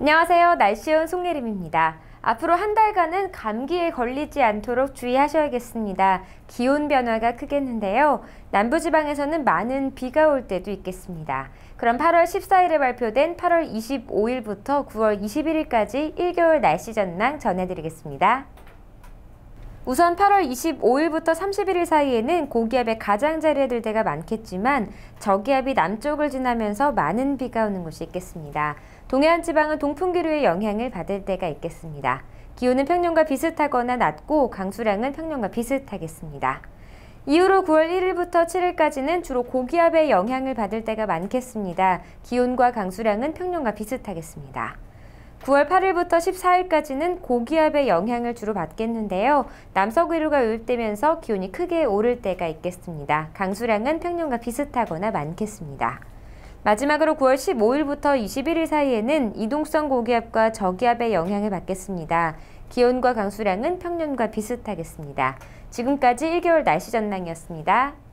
안녕하세요. 날씨온 송예림입니다. 앞으로 한 달간은 감기에 걸리지 않도록 주의하셔야겠습니다. 기온 변화가 크겠는데요. 남부지방에서는 많은 비가 올 때도 있겠습니다. 그럼 8월 14일에 발표된 8월 25일부터 9월 21일까지 1개월 날씨 전망 전해드리겠습니다. 우선 8월 25일부터 31일 사이에는 고기압의 가장자리에 들 때가 많겠지만 저기압이 남쪽을 지나면서 많은 비가 오는 곳이 있겠습니다. 동해안 지방은 동풍기류의 영향을 받을 때가 있겠습니다. 기온은 평년과 비슷하거나 낮고 강수량은 평년과 비슷하겠습니다. 이후로 9월 1일부터 7일까지는 주로 고기압의 영향을 받을 때가 많겠습니다. 기온과 강수량은 평년과 비슷하겠습니다. 9월 8일부터 14일까지는 고기압의 영향을 주로 받겠는데요. 남서구로가 유입되면서 기온이 크게 오를 때가 있겠습니다. 강수량은 평년과 비슷하거나 많겠습니다. 마지막으로 9월 15일부터 21일 사이에는 이동성 고기압과 저기압의 영향을 받겠습니다. 기온과 강수량은 평년과 비슷하겠습니다. 지금까지 1개월 날씨 전망이었습니다.